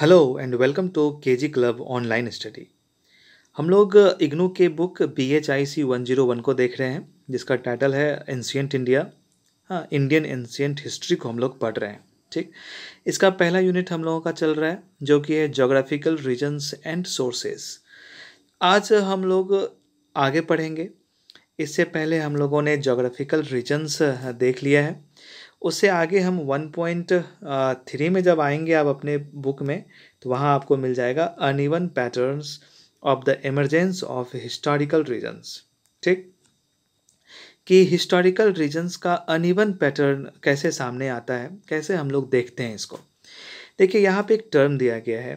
hello and welcome to के G club online study हम लोग इग्नू uh, के book B H I C one zero one को देख रहे हैं जिसका टाइटल है एंशियंट इंडिया हाँ इंडियन एंशियंट हिस्ट्री को हम लोग पढ़ रहे हैं ठीक इसका पहला यूनिट हम लोगों का चल रहा है जो कि है जोग्राफिकल रीजन्स एंड सोर्सेस आज हम लोग आगे पढ़ेंगे इससे पहले हम लोगों ने जोग्राफिकल रीजन्स uh, देख लिया है उससे आगे हम वन पॉइंट थ्री में जब आएंगे आप अपने बुक में तो वहाँ आपको मिल जाएगा uneven patterns of the emergence of historical regions ठीक कि हिस्टोरिकल रीजन्स का अनइवन पैटर्न कैसे सामने आता है कैसे हम लोग देखते हैं इसको देखिए यहाँ पे एक टर्म दिया गया है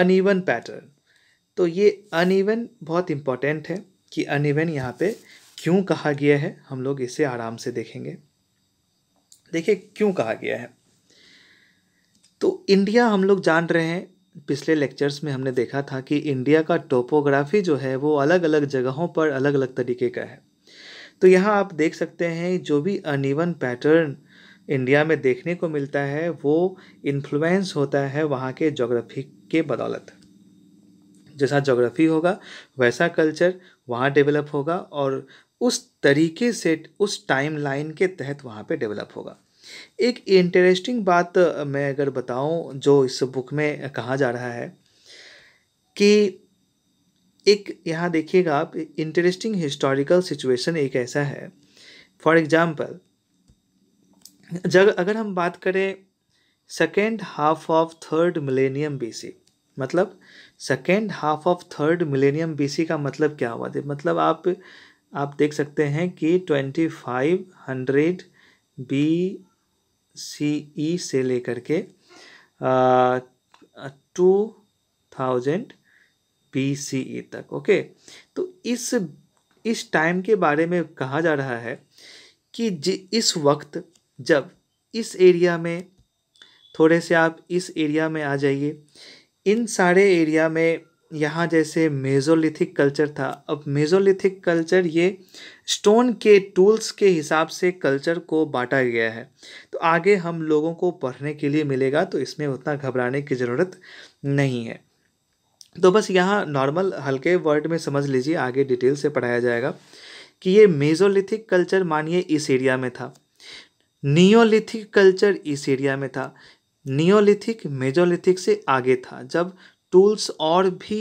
अनइवन पैटर्न तो ये अनइवन बहुत इम्पॉर्टेंट है कि अनइवन यहाँ पे क्यों कहा गया है हम लोग इसे आराम से देखेंगे देखिए क्यों कहा गया है तो इंडिया हम लोग जान रहे हैं पिछले लेक्चर्स में हमने देखा था कि इंडिया का टोपोग्राफी जो है वो अलग अलग जगहों पर अलग अलग तरीके का है तो यहाँ आप देख सकते हैं जो भी अनइवन पैटर्न इंडिया में देखने को मिलता है वो इन्फ्लुएंस होता है वहाँ के जोग्राफी के बदौलत जैसा जोग्राफी होगा वैसा कल्चर वहाँ डेवलप होगा और उस तरीके से उस टाइम लाइन के तहत वहाँ पे डेवलप होगा एक इंटरेस्टिंग बात मैं अगर बताऊं जो इस बुक में कहा जा रहा है कि एक यहाँ देखिएगा आप इंटरेस्टिंग हिस्टोरिकल सिचुएशन एक ऐसा है फॉर एग्जाम्पल जब अगर हम बात करें second half of third millennium BC मतलब second half of third millennium BC का मतलब क्या हुआ था मतलब आप आप देख सकते हैं कि twenty five hundred B C E e से लेकर के two thousand B C E तक ओके तो इस इस टाइम के बारे में कहा जा रहा है कि जि इस वक्त जब इस एरिया में थोड़े से आप इस एरिया में आ जाइए इन सारे एरिया में यहाँ जैसे मेज़ोलिथिक कल्चर था अब मेज़ोलिथिक कल्चर ये स्टोन के टूल्स के हिसाब से कल्चर को बांटा गया है तो आगे हम लोगों को पढ़ने के लिए मिलेगा तो इसमें उतना घबराने की ज़रूरत नहीं है तो बस यहाँ नॉर्मल हल्के वर्ड में समझ लीजिए आगे डिटेल से पढ़ाया जाएगा कि ये मेज़ोलिथिक कल्चर मानिए इस एरिया में था नियोलिथिक कल्चर इस एरिया में था नियोलिथिक मेजोलिथिक से आगे था जब टूल्स और भी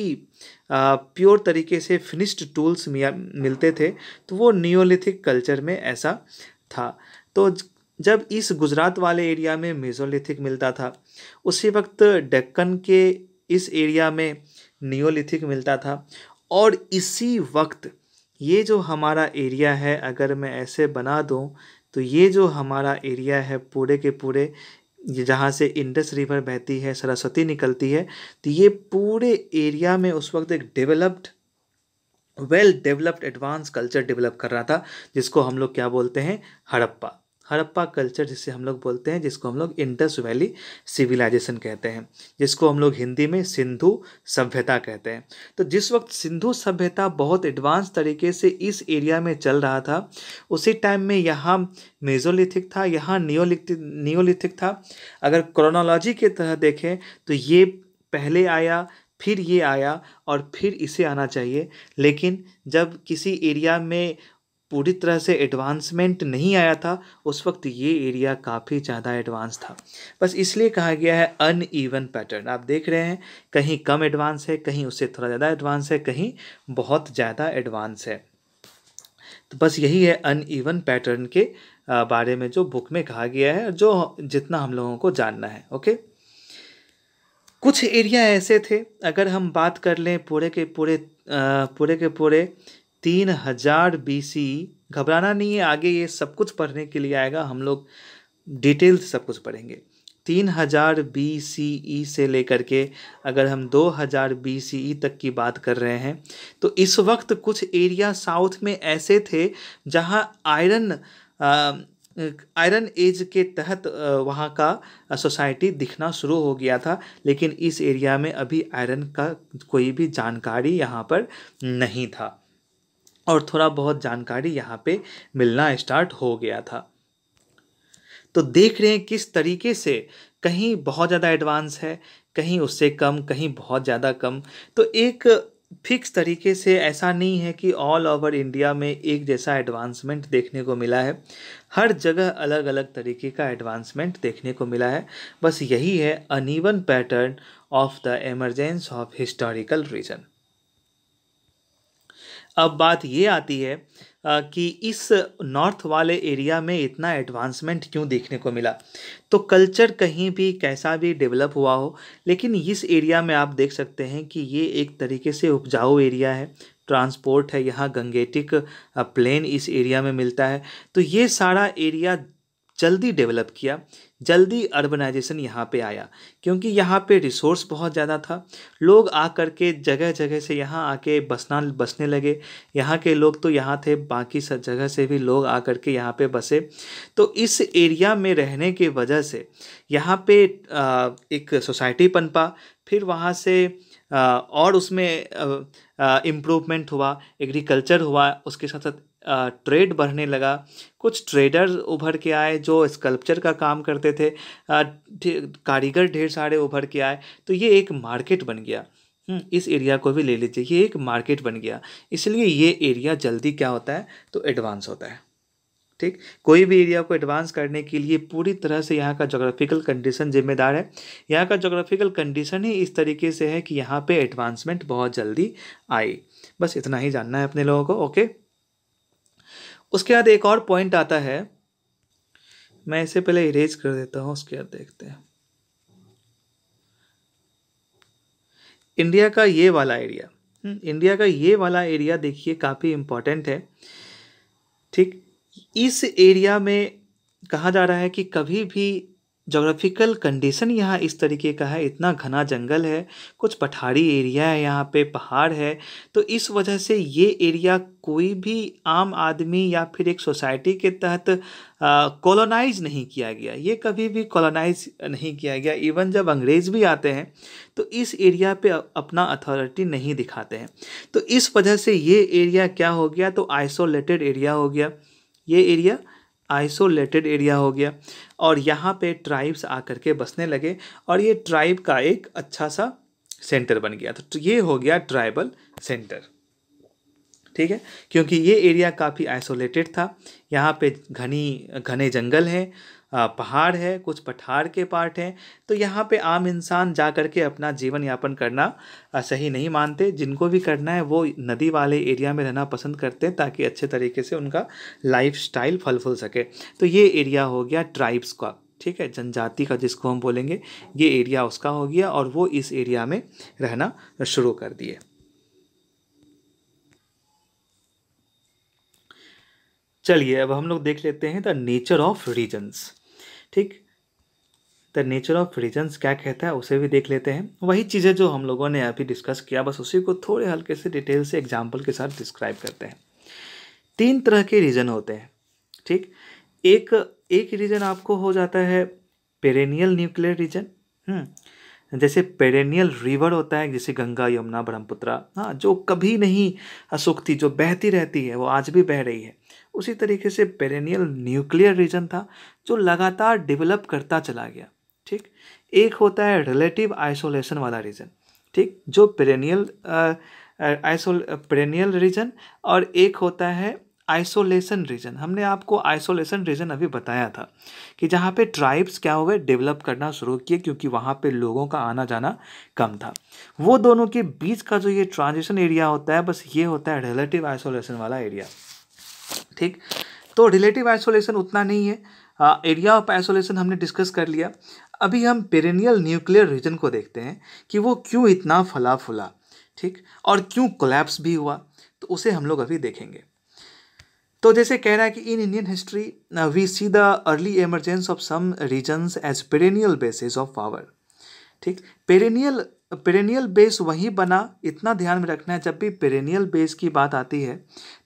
प्योर तरीके से फिनिश्ड टूल्स मिलते थे तो वो नियोलिथिक कल्चर में ऐसा था तो जब इस गुजरात वाले एरिया में मेजोलिथिक मिलता था उसी वक्त डेक्कन के इस एरिया में नियोलिथिक मिलता था और इसी वक्त ये जो हमारा एरिया है अगर मैं ऐसे बना दूँ तो ये जो हमारा एरिया है पूरे के पूरे ये जहाँ से इंडस रिवर बहती है सरस्वती निकलती है तो ये पूरे एरिया में उस वक्त एक developed well developed advance culture develop कर रहा था जिसको हम लोग क्या बोलते हैं हड़प्पा हड़प्पा कल्चर जिसे हम लोग बोलते हैं जिसको हम लोग इंडस वैली सिविलाइजेशन कहते हैं जिसको हम लोग हिंदी में सिंधु सभ्यता कहते हैं तो जिस वक्त सिंधु सभ्यता बहुत एडवांस तरीके से इस एरिया में चल रहा था उसी टाइम में यहाँ मेजोलिथिक था यहाँ नियोलिथिक नियोलिथिक था अगर क्रोनोलॉजी के तरह देखें तो ये पहले आया फिर ये आया और फिर इसे आना चाहिए लेकिन जब किसी एरिया में पूरी तरह से एडवांसमेंट नहीं आया था उस वक्त ये एरिया काफ़ी ज़्यादा एडवांस था बस इसलिए कहा गया है अन ईवन पैटर्न आप देख रहे हैं कहीं कम एडवांस है कहीं उससे थोड़ा ज़्यादा एडवांस है कहीं बहुत ज़्यादा एडवांस है तो बस यही है अन ईवन पैटर्न के बारे में जो बुक में कहा गया है जो जितना हम लोगों को जानना है ओके कुछ एरिया ऐसे थे अगर हम बात कर लें पूरे के पूरे पूरे के पूरे तीन हजार बीसी घबराना नहीं है आगे ये सब कुछ पढ़ने के लिए आएगा हम लोग डिटेल सब कुछ पढ़ेंगे तीन हजार बी सी ई से लेकर के अगर हम दो हजार बी सी ई तक की बात कर रहे हैं तो इस वक्त कुछ एरिया साउथ में ऐसे थे जहां आयरन आयरन एज के तहत वहाँ का सोसाइटी दिखना शुरू हो गया था लेकिन इस एरिया में अभी आयरन का कोई भी जानकारी यहाँ पर नहीं था और थोड़ा बहुत जानकारी यहाँ पे मिलना स्टार्ट हो गया था तो देख रहे हैं किस तरीके से कहीं बहुत ज़्यादा एडवांस है कहीं उससे कम कहीं बहुत ज़्यादा कम तो एक फिक्स तरीके से ऐसा नहीं है कि ऑल ओवर इंडिया में एक जैसा एडवांसमेंट देखने को मिला है हर जगह अलग अलग तरीके का एडवांसमेंट देखने को मिला है बस यही है uneven pattern of the emergence of historical region अब बात ये आती है कि इस नॉर्थ वाले एरिया में इतना एडवांसमेंट क्यों देखने को मिला तो कल्चर कहीं भी कैसा भी डेवलप हुआ हो लेकिन इस एरिया में आप देख सकते हैं कि ये एक तरीके से उपजाऊ एरिया है ट्रांसपोर्ट है यहाँ गंगेटिक प्लेन इस एरिया में मिलता है तो ये सारा एरिया जल्दी डेवलप किया जल्दी अर्बनाइजेशन यहाँ पे आया क्योंकि यहाँ पे रिसोर्स बहुत ज़्यादा था लोग आ कर के जगह जगह से यहाँ आके बसना बसने लगे यहाँ के लोग तो यहाँ थे बाकी सब जगह से भी लोग आ कर के यहाँ पे बसे तो इस एरिया में रहने के वजह से यहाँ पे एक सोसाइटी पनपा फिर वहाँ से और उसमें इम्प्रूवमेंट हुआ एग्रीकल्चर हुआ उसके साथ साथ ट्रेड बढ़ने लगा कुछ ट्रेडर्स उभर के आए जो स्कल्पचर का काम करते थे कारीगर ढेर सारे उभर के आए तो ये एक मार्केट बन गया हम्म, इस एरिया को भी ले लीजिए ये एक मार्केट बन गया इसलिए ये एरिया जल्दी क्या होता है तो एडवांस होता है ठीक कोई भी एरिया को एडवांस करने के लिए पूरी तरह से यहाँ का जोग्राफिकल कंडीशन जिम्मेदार है यहाँ का जोग्राफिकल कंडीशन ही इस तरीके से है कि यहाँ पे एडवांसमेंट बहुत जल्दी आई बस इतना ही जानना है अपने लोगों को ओके उसके बाद एक और पॉइंट आता है मैं इसे पहले इरेज कर देता हूँ उसके बाद देखते हैं इंडिया का ये वाला एरिया इंडिया हम्म, का ये वाला एरिया देखिए काफ़ी इम्पोर्टेंट है ठीक इस एरिया में कहा जा रहा है कि कभी भी जोग्राफिकल कंडीशन यहाँ इस तरीके का है इतना घना जंगल है कुछ पठारी एरिया है यहाँ पे पहाड़ है तो इस वजह से ये एरिया कोई भी आम आदमी या फिर एक सोसाइटी के तहत कॉलोनाइज नहीं किया गया ये कभी भी कॉलोनाइज नहीं किया गया इवन जब अंग्रेज भी आते हैं तो इस एरिया पे अपना अथॉरिटी नहीं दिखाते हैं तो इस वजह से ये एरिया क्या हो गया तो आइसोलेटेड एरिया हो गया ये एरिया आइसोलेटेड एरिया हो गया और यहाँ पे ट्राइब्स आकर के बसने लगे और ये ट्राइब का एक अच्छा सा सेंटर बन गया तो ये हो गया ट्राइबल सेंटर ठीक है क्योंकि ये एरिया काफ़ी आइसोलेटेड था यहाँ पे घनी घने जंगल हैं पहाड़ है कुछ पठार के पार्ट हैं तो यहाँ पे आम इंसान जा कर के अपना जीवन यापन करना सही नहीं मानते जिनको भी करना है वो नदी वाले एरिया में रहना पसंद करते हैं ताकि अच्छे तरीके से उनका लाइफ स्टाइल फल फूल सके तो ये एरिया हो गया ट्राइब्स का ठीक है जनजाति का जिसको हम बोलेंगे ये एरिया उसका हो गया और वो इस एरिया में रहना शुरू कर दिए चलिए अब हम लोग देख लेते हैं द नेचर ऑफ रीजन्स ठीक द नेचर ऑफ रीजन्स क्या कहता है उसे भी देख लेते हैं वही चीज़ें जो हम लोगों ने अभी डिस्कस किया बस उसी को थोड़े हल्के से डिटेल से एग्जाम्पल के साथ डिस्क्राइब करते हैं तीन तरह के रीजन होते हैं ठीक एक एक रीजन आपको हो जाता है पेरेनियल न्यूक्लियर रीजन जैसे पेरेनियल रिवर होता है जैसे गंगा यमुना ब्रह्मपुत्रा हाँ जो कभी नहीं सूखती जो बहती रहती है वो आज भी बह रही है उसी तरीके से पेरेनियल न्यूक्लियर रीजन था जो लगातार डेवलप करता चला गया ठीक एक होता है रिलेटिव आइसोलेशन वाला रीजन ठीक जो पेरेनियल आइसोल पेरेनियल रीजन और एक होता है आइसोलेशन रीजन हमने आपको आइसोलेशन रीजन अभी बताया था कि जहाँ पे ट्राइब्स क्या हुए डेवलप करना शुरू किए क्योंकि वहाँ पे लोगों का आना जाना कम था वो दोनों के बीच का जो ये ट्रांजिशन एरिया होता है बस ये होता है रिलेटिव आइसोलेशन वाला एरिया ठीक तो रिलेटिव आइसोलेशन उतना नहीं है एरिया ऑफ आइसोलेशन हमने डिस्कस कर लिया अभी हम पेरेनियल न्यूक्लियर रीजन को देखते हैं कि वो क्यों इतना फला फुला ठीक और क्यों कोलैप्स भी हुआ तो उसे हम लोग अभी देखेंगे तो जैसे कह रहा है कि in Indian history we see the early emergence of some regions as perennial basis of power ठीक पेरेनियल पेरेनियल बेस वही बना इतना ध्यान में रखना है जब भी पेरेनियल बेस की बात आती है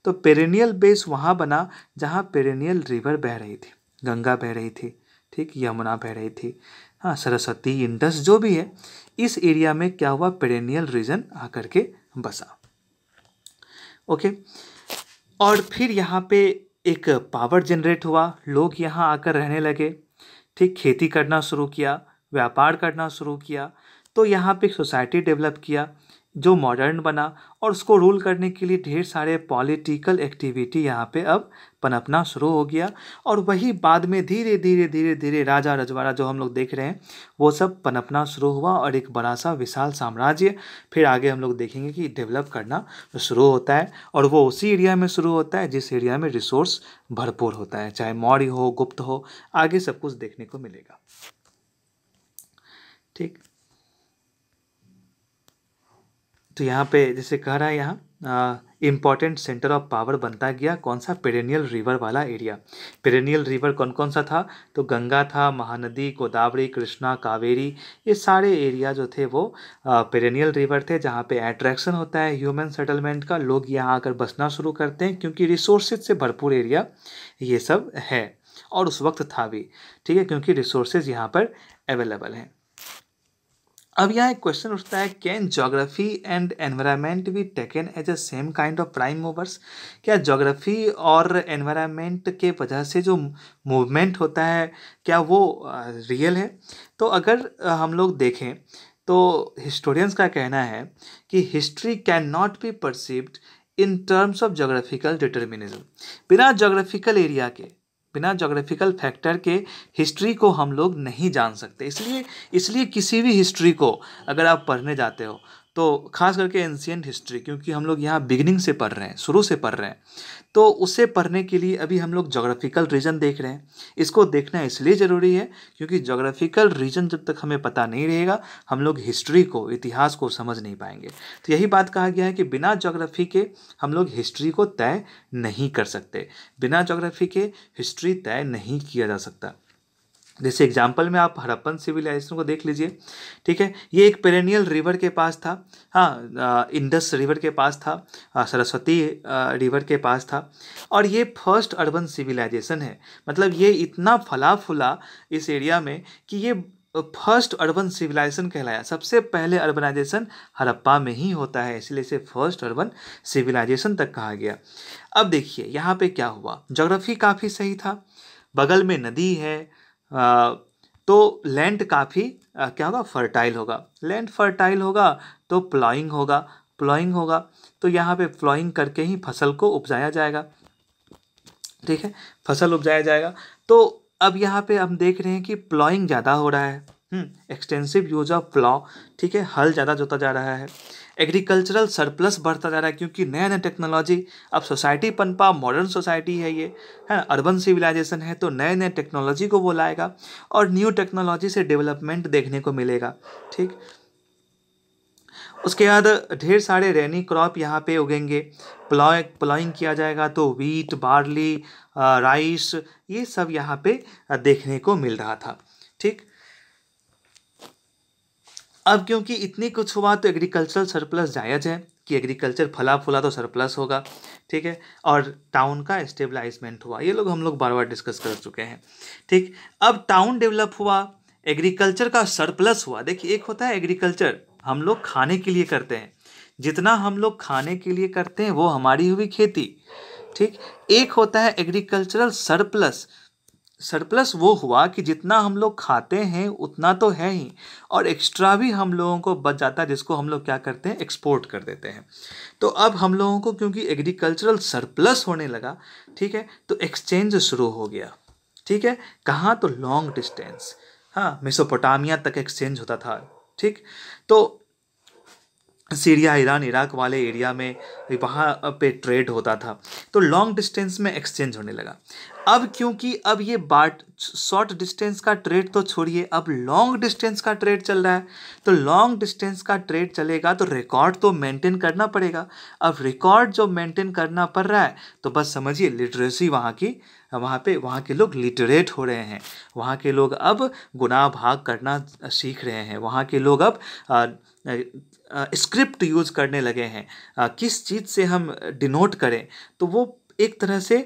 तो पेरेनियल बेस वहाँ बना जहाँ पेरेनियल रिवर बह रही थी गंगा बह रही थी ठीक यमुना बह रही थी हाँ सरस्वती इंडस जो भी है इस एरिया में क्या हुआ पेरेनियल रीजन आकर के बसा ओके और फिर यहाँ पे एक पावर जनरेट हुआ लोग यहाँ आकर रहने लगे ठीक खेती करना शुरू किया व्यापार करना शुरू किया तो यहाँ पे एक सोसाइटी डेवलप किया जो मॉडर्न बना और उसको रूल करने के लिए ढेर सारे पॉलिटिकल एक्टिविटी यहाँ पे अब पनपना शुरू हो गया और वही बाद में धीरे धीरे धीरे धीरे राजा रजवाड़ा जो हम लोग देख रहे हैं वो सब पनपना शुरू हुआ और एक बड़ा सा विशाल साम्राज्य फिर आगे हम लोग देखेंगे कि डेवलप करना शुरू होता है और वो उसी एरिया में शुरू होता है जिस एरिया में रिसोर्स भरपूर होता है चाहे मौर्य हो गुप्त हो आगे सब कुछ देखने को मिलेगा ठीक तो यहाँ पे जैसे कह रहा है यहाँ इम्पॉर्टेंट सेंटर ऑफ पावर बनता गया कौन सा पेरेनियल रिवर वाला एरिया पेरेनियल रिवर कौन कौन सा था तो गंगा था महानदी गोदावरी कृष्णा कावेरी ये सारे एरिया जो थे वो पेरेनियल रिवर थे जहाँ पे एट्रैक्शन होता है ह्यूमन सेटलमेंट का लोग यहाँ आकर बसना शुरू करते हैं क्योंकि रिसोर्सेज से भरपूर एरिया ये सब है और उस वक्त था भी ठीक है क्योंकि रिसोर्सेज यहाँ पर अवेलेबल हैं अब यहाँ एक क्वेश्चन उठता है can geography and environment be taken as a same kind of prime movers क्या जोग्राफी और एनवायरनमेंट के वजह से जो मूवमेंट होता है क्या वो रियल है तो अगर हम लोग देखें तो हिस्टोरियंस का कहना है कि history can not be perceived in terms of geographical determinism बिना जोग्राफिकल एरिया के बिना जोग्राफिकल फैक्टर के हिस्ट्री को हम लोग नहीं जान सकते इसलिए इसलिए किसी भी हिस्ट्री को अगर आप पढ़ने जाते हो तो खास करके एंशियंट हिस्ट्री क्योंकि हम लोग यहाँ बिगनिंग से पढ़ रहे हैं शुरू से पढ़ रहे हैं तो उसे पढ़ने के लिए अभी हम लोग जोग्राफिकल रीजन देख रहे हैं इसको देखना इसलिए ज़रूरी है क्योंकि जोग्राफिकल रीजन जब तक हमें पता नहीं रहेगा हम लोग हिस्ट्री को इतिहास को समझ नहीं पाएंगे तो यही बात कहा गया है कि बिना जोग्राफी के हम लोग हिस्ट्री को तय नहीं कर सकते बिना जोग्राफी के हिस्ट्री तय नहीं किया जा सकता जैसे एग्जाम्पल में आप हड़प्पन सिविलाइजेशन को देख लीजिए ठीक है ये एक पेरेनियल रिवर के पास था हाँ इंडस रिवर के पास था सरस्वती रिवर के पास था और ये फर्स्ट अर्बन सिविलाइजेशन है मतलब ये इतना फला फुला इस एरिया में कि ये फर्स्ट अर्बन सिविलाइजेशन कहलाया सबसे पहले अर्बनाइजेशन हड़प्पा में ही होता है इसलिए इसे फर्स्ट अर्बन सिविलाइजेशन तक कहा गया अब देखिए यहाँ पे क्या हुआ जोग्राफी काफ़ी सही था बगल में नदी है तो लैंड काफ़ी क्या होगा फर्टाइल होगा लैंड फर्टाइल होगा तो प्लॉइंग होगा प्लॉइंग होगा तो यहाँ पे प्लॉइंग करके ही फसल को उपजाया जाएगा ठीक है फसल उपजाया जाएगा तो अब यहाँ पे हम देख रहे हैं कि प्लॉइंग ज़्यादा हो रहा है एक्सटेंसिव यूज ऑफ प्लाव ठीक है हल ज़्यादा जोता जा रहा है एग्रीकल्चरल सरप्लस बढ़ता जा रहा है क्योंकि नया नया टेक्नोलॉजी अब सोसाइटी पनपा मॉडर्न सोसाइटी है ये है ना अर्बन सिविलाइजेशन है तो नए नए टेक्नोलॉजी को वो लाएगा और न्यू टेक्नोलॉजी से डेवलपमेंट देखने को मिलेगा ठीक उसके बाद ढेर सारे रेनी क्रॉप यहाँ पे उगेंगे प्लॉय प्लॉइंग किया जाएगा तो वीट बार्ली राइस ये सब यहाँ पे देखने को मिल रहा था ठीक अब क्योंकि इतनी कुछ हुआ तो एग्रीकल्चरल सरप्लस जायज़ है कि एग्रीकल्चर फला फूला तो सरप्लस होगा ठीक है और टाउन का स्टेबलाइजमेंट हुआ ये लोग हम लोग बार बार डिस्कस कर चुके हैं ठीक अब टाउन डेवलप हुआ एग्रीकल्चर का सरप्लस हुआ देखिए एक होता है एग्रीकल्चर हम लोग खाने के लिए करते हैं जितना हम लोग खाने के लिए करते हैं वो हमारी हुई खेती ठीक एक होता है एग्रीकल्चरल सरप्लस सरप्लस वो हुआ कि जितना हम लोग खाते हैं उतना तो है ही और एक्स्ट्रा भी हम लोगों को बच जाता है जिसको हम लोग क्या करते हैं एक्सपोर्ट कर देते हैं तो अब हम लोगों को क्योंकि एग्रीकल्चरल सरप्लस होने लगा ठीक है तो एक्सचेंज शुरू हो गया ठीक है कहाँ तो लॉन्ग डिस्टेंस हाँ मिसोपोटामिया तक एक्सचेंज होता था ठीक तो सीरिया ईरान इराक वाले एरिया में वहाँ पे ट्रेड होता था तो लॉन्ग डिस्टेंस में एक्सचेंज होने लगा अब क्योंकि अब ये बाट शॉर्ट डिस्टेंस का ट्रेड तो छोड़िए अब लॉन्ग डिस्टेंस का ट्रेड चल रहा है तो लॉन्ग डिस्टेंस का ट्रेड चलेगा तो रिकॉर्ड तो मेंटेन करना पड़ेगा अब रिकॉर्ड जो मेंटेन करना पड़ रहा है तो बस समझिए लिटरेसी वहाँ की वहाँ पे वहाँ के लोग लिटरेट हो रहे हैं वहाँ के लोग अब गुनाह भाग करना सीख रहे हैं वहाँ के लोग अब आ, स्क्रिप्ट यूज़ करने लगे हैं किस चीज़ से हम डिनोट करें तो वो एक तरह से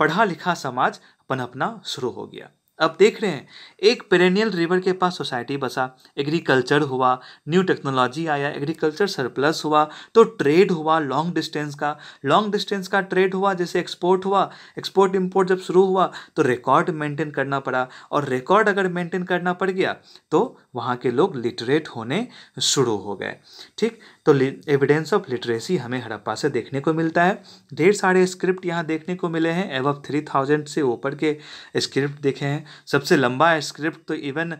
पढ़ा लिखा समाज पनपना शुरू हो गया अब देख रहे हैं एक पेरेनियल रिवर के पास सोसाइटी बसा एग्रीकल्चर हुआ न्यू टेक्नोलॉजी आया एग्रीकल्चर सरप्लस हुआ तो ट्रेड हुआ लॉन्ग डिस्टेंस का लॉन्ग डिस्टेंस का ट्रेड हुआ जैसे एक्सपोर्ट हुआ एक्सपोर्ट इंपोर्ट जब शुरू हुआ तो रिकॉर्ड मेंटेन करना पड़ा और रिकॉर्ड अगर मेंटेन करना पड़ गया तो वहाँ के लोग लिटरेट होने शुरू हो गए ठीक तो एविडेंस ऑफ लिटरेसी हमें हड़प्पा से देखने को मिलता है ढेर सारे स्क्रिप्ट यहाँ देखने को मिले हैं एवब थ्री थाउजेंड से ऊपर के स्क्रिप्ट देखे हैं सबसे लंबा स्क्रिप्ट तो even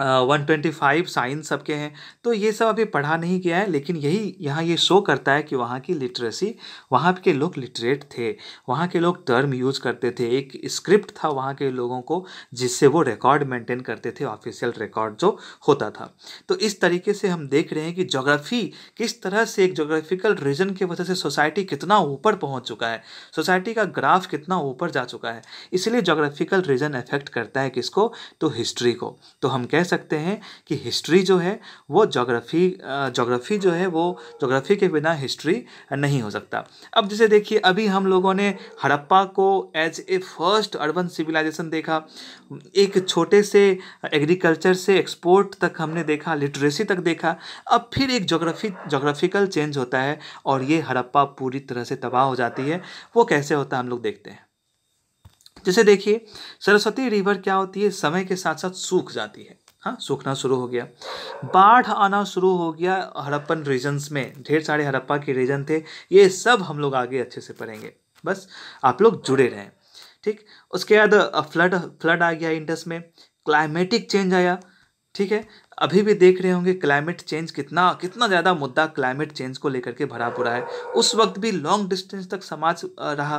one twenty five signs सबके हैं तो ये सब अभी पढ़ा नहीं गया है लेकिन यही यहाँ ये शो करता है कि वहाँ की लिटरेसी वहाँ के लोग लिटरेट थे वहाँ के लोग टर्म यूज़ करते थे एक स्क्रिप्ट था वहाँ के लोगों को जिससे वो रिकॉर्ड मेंटेन करते थे ऑफिशियल रिकॉर्ड जो होता था तो इस तरीके से हम देख रहे हैं कि जोग्राफ़ी किस तरह से एक जोग्राफिकल रीजन की वजह से सोसाइटी कितना ऊपर पहुँच चुका है सोसाइटी का ग्राफ कितना ऊपर जा चुका है इसलिए जोग्राफिकल रीजन अफेक्ट करता है किसको तो हिस्ट्री को तो हम कह सकते हैं कि हिस्ट्री जो है वो जोग्राफी जोग्राफी जो है वो जोग्राफी के बिना हिस्ट्री नहीं हो सकता अब जैसे देखिए अभी हम लोगों ने हड़प्पा को as a first urban civilization देखा एक छोटे से एग्रीकल्चर से एक्सपोर्ट तक हमने देखा लिटरेसी तक देखा अब फिर एक जोग्राफी जोग्राफिकल चेंज होता है और ये हड़प्पा पूरी तरह से तबाह हो जाती है वो कैसे होता है हम लोग देखते हैं जैसे देखिए सरस्वती रिवर क्या होती है समय के साथ साथ सूख जाती है हाँ सूखना शुरू हो गया बाढ़ आना शुरू हो गया हड़प्पन रीजन्स में ढेर सारे हड़प्पा के रीजन थे ये सब हम लोग आगे अच्छे से पढ़ेंगे बस आप लोग जुड़े रहें ठीक उसके बाद फ्लड फ्लड आ गया इंडस में क्लाइमेटिक चेंज आया ठीक है अभी भी देख रहे होंगे क्लाइमेट चेंज कितना कितना ज़्यादा मुद्दा क्लाइमेट चेंज को लेकर के भरा पूरा है उस वक्त भी लॉन्ग डिस्टेंस तक समाज रहा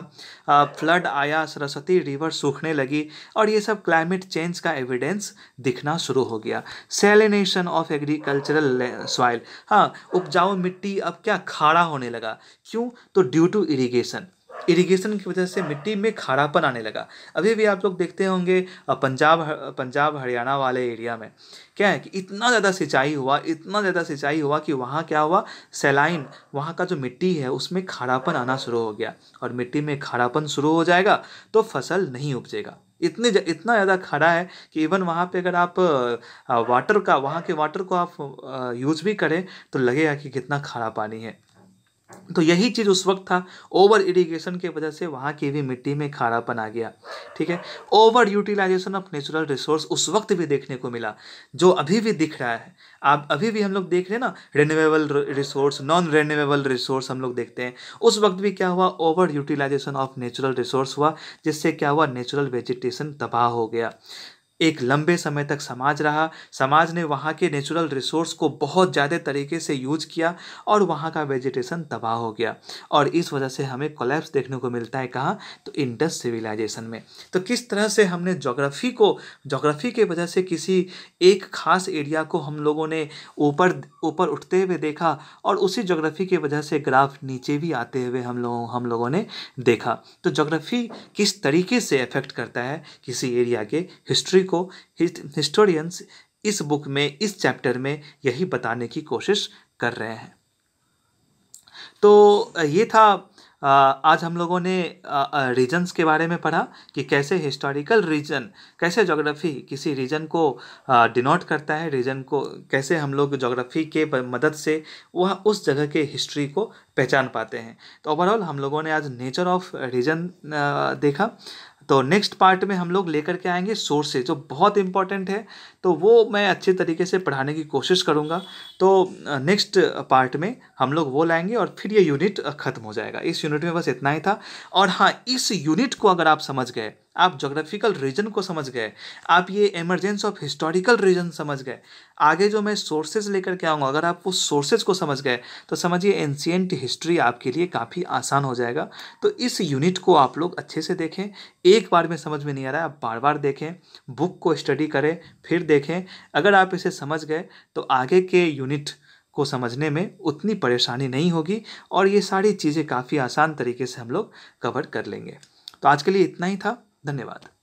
फ्लड आया सरस्वती रिवर सूखने लगी और ये सब क्लाइमेट चेंज का एविडेंस दिखना शुरू हो गया सेलिनेशन ऑफ एग्रीकल्चरल सॉइल हाँ उपजाऊ मिट्टी अब क्या खाड़ा होने लगा क्यों तो ड्यू टू इरीगेशन इरिगेशन की वजह से मिट्टी में खारापन आने लगा अभी भी आप लोग देखते होंगे पंजाब पंजाब हरियाणा वाले एरिया में क्या है कि इतना ज़्यादा सिंचाई हुआ इतना ज़्यादा सिंचाई हुआ कि वहाँ क्या हुआ सेलाइन वहाँ का जो मिट्टी है उसमें खारापन आना शुरू हो गया और मिट्टी में खारापन शुरू हो जाएगा तो फसल नहीं उपजेगा इतने इतना ज़्यादा खड़ा है कि इवन वहाँ पे अगर आप वाटर का वहाँ के वाटर को आप यूज़ भी करें तो लगेगा कि कितना खड़ा पानी है तो यही चीज़ उस वक्त था ओवर इरिगेशन की वजह से वहाँ की भी मिट्टी में खारापन आ गया ठीक है over utilization of natural resource उस वक्त भी देखने को मिला जो अभी भी दिख रहा है आप अभी भी हम लोग देख रहे हैं ना renewable resource non renewable resource हम लोग देखते हैं उस वक्त भी क्या हुआ over utilization of natural resource हुआ जिससे क्या हुआ नेचुरल वेजिटेशन तबाह हो गया एक लंबे समय तक समाज रहा समाज ने वहाँ के नेचुरल रिसोर्स को बहुत ज़्यादा तरीके से यूज किया और वहाँ का वेजिटेशन तबाह हो गया और इस वजह से हमें कोलैप्स देखने को मिलता है कहाँ तो इंडस सिविलाइजेशन में तो किस तरह से हमने जोग्राफी को जोग्राफी के वजह से किसी एक खास एरिया को हम लोगों ने ऊपर ऊपर उठते हुए देखा और उसी जोग्राफी की वजह से ग्राफ नीचे भी आते हुए हम लोग हम लोगों ने देखा तो जोग्राफी किस तरीके से अफेक्ट करता है किसी एरिया के हिस्ट्री को हिस्टोरियंस इस बुक में इस चैप्टर में यही बताने की कोशिश कर रहे हैं तो ये था आज हम लोगों ने रीजन्स के बारे में पढ़ा कि कैसे हिस्टोरिकल रीजन कैसे जोग्राफ़ी किसी रीजन को डिनोट करता है रीजन को कैसे हम लोग जोग्राफ़ी के मदद से वह उस जगह के हिस्ट्री को पहचान पाते हैं तो ओवरऑल हम लोगों ने आज नेचर ऑफ रीजन देखा तो नेक्स्ट पार्ट में हम लोग लेकर के आएंगे सोर्सेज जो बहुत इंपॉर्टेंट है तो वो मैं अच्छे तरीके से पढ़ाने की कोशिश करूँगा तो नेक्स्ट पार्ट में हम लोग वो लाएंगे और फिर ये यूनिट ख़त्म हो जाएगा इस यूनिट में बस इतना ही था और हाँ इस यूनिट को अगर आप समझ गए आप जोग्राफिकल रीजन को समझ गए आप ये इमरजेंस ऑफ हिस्टोरिकल रीजन समझ गए आगे जो मैं सोर्सेज लेकर के आऊँगा अगर आप उस सोर्सेज को समझ गए तो समझिए एंशियंट हिस्ट्री आपके लिए काफ़ी आसान हो जाएगा तो इस यूनिट को आप लोग अच्छे से देखें एक बार में समझ में नहीं आ रहा है आप बार बार देखें बुक को स्टडी करें फिर देखें अगर आप इसे समझ गए तो आगे के यूनिट को समझने में उतनी परेशानी नहीं होगी और ये सारी चीज़ें काफ़ी आसान तरीके से हम लोग कवर कर लेंगे तो आज के लिए इतना ही था धन्यवाद